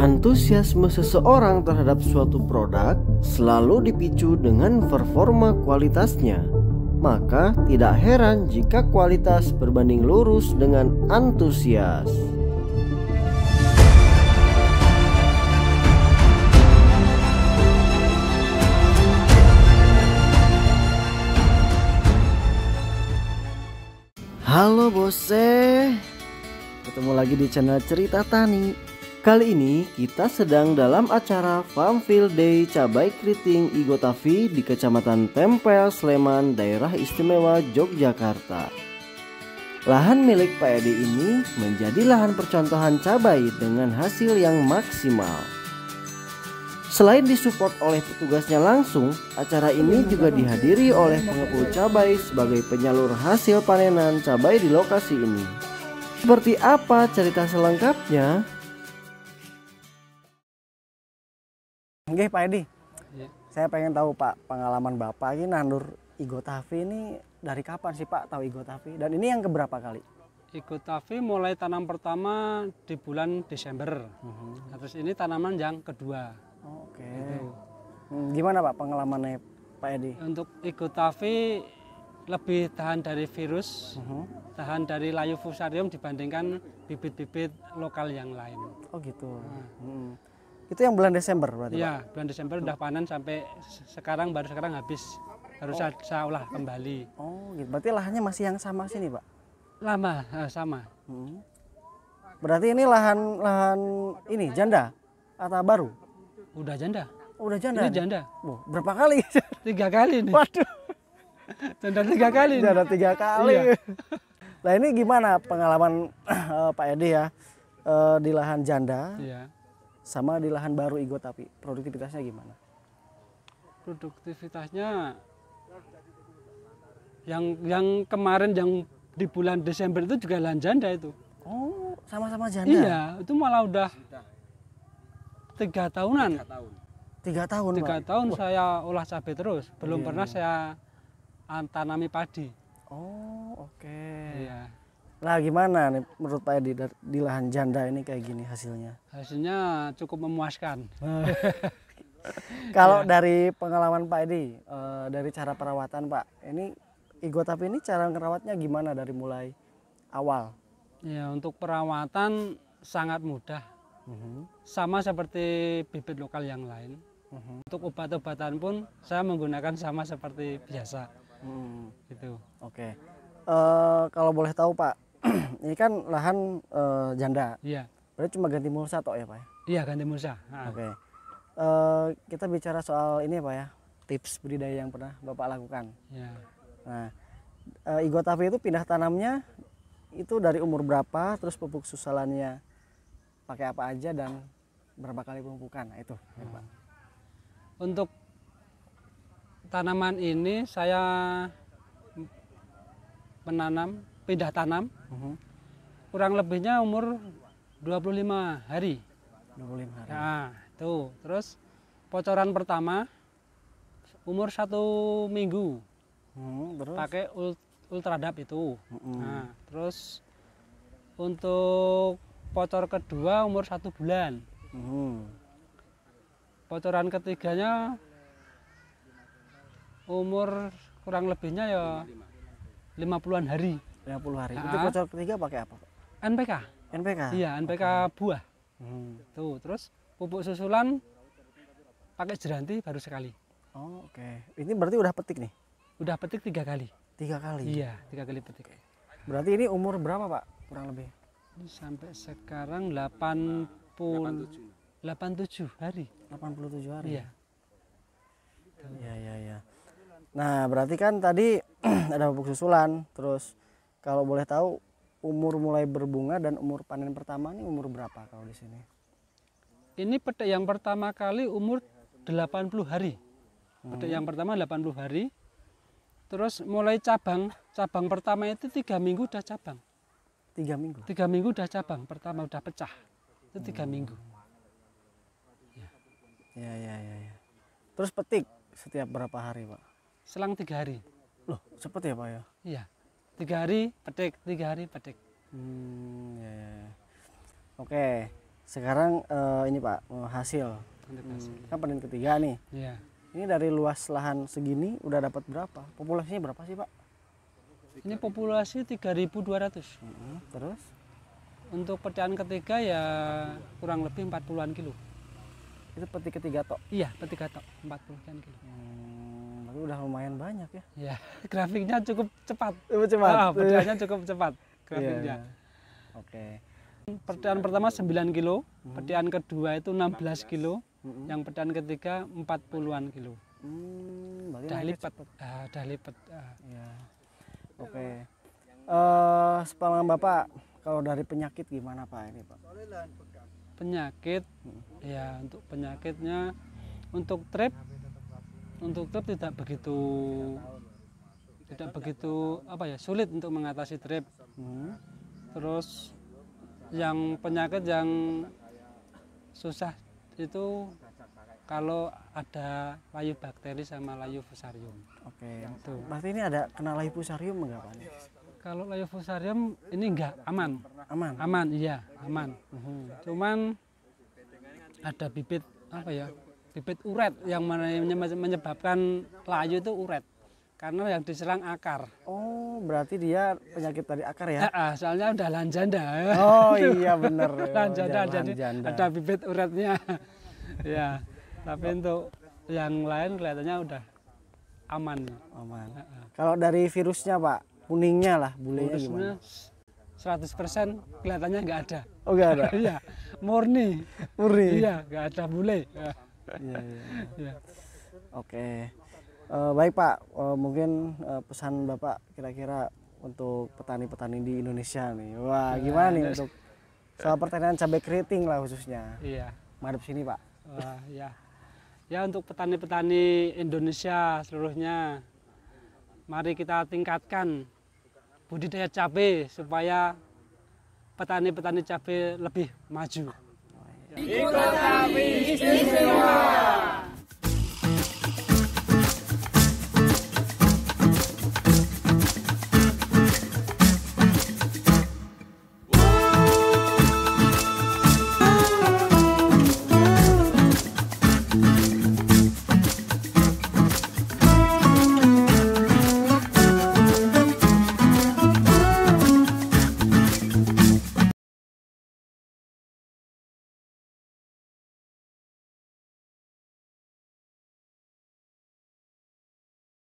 Antusiasme seseorang terhadap suatu produk selalu dipicu dengan performa kualitasnya. Maka, tidak heran jika kualitas berbanding lurus dengan antusias. Halo Bose, ketemu lagi di channel Cerita Tani Kali ini kita sedang dalam acara Farm Field Day Cabai Keriting Igotavi di Kecamatan Tempel, Sleman, Daerah Istimewa Yogyakarta. Lahan milik Pak Edi ini menjadi lahan percontohan cabai dengan hasil yang maksimal. Selain disupport oleh petugasnya langsung, acara ini juga dihadiri oleh pengepul cabai sebagai penyalur hasil panenan cabai di lokasi ini. Seperti apa cerita selengkapnya? Nggih Pak Edi. ya. Saya pengen tahu Pak pengalaman Bapak ini nandur igotafi ini dari kapan sih Pak tahu igotafi? Dan ini yang keberapa kali? Igotafi mulai tanam pertama di bulan Desember. Mhm. Nah, terus ini tanaman yang kedua. Oke. Okay. Gitu. Hmm, gimana Pak pengalamannya Pak Edi? Untuk igotafi lebih tahan dari virus, uh tahan dari layu fusarium dibandingkan bibit-bibit lokal yang lain. Oh gitu. Nah. Hmm. Itu yang bulan Desember berarti. Iya, bulan Desember udah panen sampai sekarang baru sekarang habis. Harus oh. saya olah kembali. Oh, gitu. Berarti lahannya masih yang sama sini, Pak? Lama, eh, sama. Hmm. Berarti ini lahan lahan ini janda atau baru? Udah janda. Udah janda. Ini nih? janda. Oh, berapa kali? Tiga kali nih. Waduh. Janda tiga kali. Janda tiga kali. Iya. Nah ini gimana pengalaman eh, Pak Edi ya eh, di lahan janda? Iya sama di lahan baru Igo tapi produktivitasnya gimana? Produktivitasnya yang yang kemarin yang di bulan Desember itu juga lahan janda itu. Oh, sama-sama janda. Iya, itu malah udah tiga tahunan. Tiga tahun. Tiga tahun. Tiga tahun saya olah cabai terus, belum iya, pernah saya tanami padi. Oh, oke. Okay. Iya. Nah gimana nih menurut Pak Edi di lahan janda ini kayak gini hasilnya? Hasilnya cukup memuaskan. Ah. Kalau ya. dari pengalaman Pak Edi, e, dari cara perawatan Pak, ini tapi ini cara merawatnya gimana dari mulai awal? Ya untuk perawatan sangat mudah, -huh. Mhm. sama seperti bibit lokal yang lain. -huh. Mhm. Untuk obat-obatan pun saya menggunakan sama seperti biasa. Hmm. Gitu. Oke. Okay. Uh, eh, kalau boleh tahu Pak, ini kan lahan e, janda. Iya. Berarti cuma ganti mulsa toh ya pak? ya? Iya ganti mulsa. Oke. Okay. Eh, kita bicara soal ini ya pak ya tips budidaya yang pernah bapak lakukan. Iya. Nah uh, itu pindah tanamnya itu dari umur berapa, terus pupuk susalannya pakai apa aja dan berapa kali pemupukan, nah, itu. Ya, pak. Untuk tanaman ini saya menanam pindah tanam. Mhm. Kurang lebihnya umur 25 hari. 25 hari. Nah, tuh. Terus pocoran pertama umur satu minggu. Hmm, terus? Pakai ult ultradap itu. Hmm. Nah, terus untuk pocor kedua umur satu bulan. Hmm. Pocoran ketiganya umur kurang lebihnya ya 50-an hari. 50 hari. Nah, itu ah. voucher ketiga pakai apa? NPK. NPK. Iya, NPK okay. buah. Hmm. Tuh, terus pupuk susulan pakai jeranti baru sekali. Oh, oke. Okay. Ini berarti udah petik nih? Udah petik tiga kali. Tiga kali? Iya, tiga kali petik. Berarti ini umur berapa, Pak? Kurang lebih? Ini sampai sekarang 80 87, 87 hari. 87 hari. Iya. Iya, iya, iya. Nah, berarti kan tadi ada pupuk susulan, terus kalau boleh tahu umur mulai berbunga dan umur panen pertama ini umur berapa kalau di sini? Ini petik yang pertama kali umur 80 hari. Petik hmm. yang pertama 80 hari. Terus mulai cabang, cabang pertama itu tiga minggu udah cabang. Tiga minggu. Tiga minggu udah cabang, pertama udah pecah. Itu tiga hmm. minggu. Ya. ya, ya, ya, ya. Terus petik setiap berapa hari, Pak? Selang tiga hari. Loh, cepet ya, Pak ya? Iya tiga hari petik tiga hari petik hmm, ya, ya. ya. oke sekarang uh, ini pak eh, hasil hmm, kan panen ketiga nih ya. ini dari luas lahan segini udah dapat berapa populasinya berapa sih pak ini populasi 3.200 hmm, terus untuk petian ketiga ya kurang lebih 40-an kilo itu peti ketiga tok iya peti tok 40-an kilo hmm udah lumayan banyak ya. Iya, grafiknya cukup cepat. Cukup cepat. Oh, ah, perdaannya cukup cepat grafiknya. Ya. Oke. Okay. Perdaan pertama 9 kilo, hmm. perdaan kedua itu 16 kilo, hmm. yang perdaan ketiga 40-an kilo. Hmm, ah, dah lipat. Uh, dah lipat. Uh. Ya. Oke. Okay. Uh, eh, Bapak kalau dari penyakit gimana Pak ini Pak? Penyakit, hmm. ya untuk penyakitnya untuk trip untuk trip tidak begitu tidak begitu apa ya sulit untuk mengatasi trip hmm. terus yang penyakit yang susah itu kalau ada layu bakteri sama layu fusarium. Oke. Itu. pasti ini ada kena layu fusarium enggak Pak? Kalau layu fusarium ini enggak aman. Aman. Aman, iya, aman. Uhum. Cuman ada bibit apa ya? bibit uret yang menyebabkan layu itu uret karena yang diserang akar. Oh, berarti dia penyakit dari akar ya? Ya. soalnya udah lanjanda. Oh iya benar. lanjanda, lanjanda, jadi ada bibit uretnya. ya, tapi untuk yang lain kelihatannya udah aman. Aman. Kalau dari virusnya pak, kuningnya lah, bule gimana? 100% kelihatannya nggak ada. Oh nggak ada? Iya, murni. Murni? Iya, nggak ada bule. Iya, iya, iya. Oke. Eh, baik Pak, uh, mungkin uh, pesan Bapak kira-kira untuk petani-petani di Indonesia nih. Wah, gimana nih untuk soal pertanian cabai keriting lah khususnya. Iya. Madep sini Pak. Wah, ya. Ya untuk petani-petani Indonesia seluruhnya, mari kita tingkatkan budidaya cabai supaya petani-petani cabai lebih maju. Ikut kami istimewa.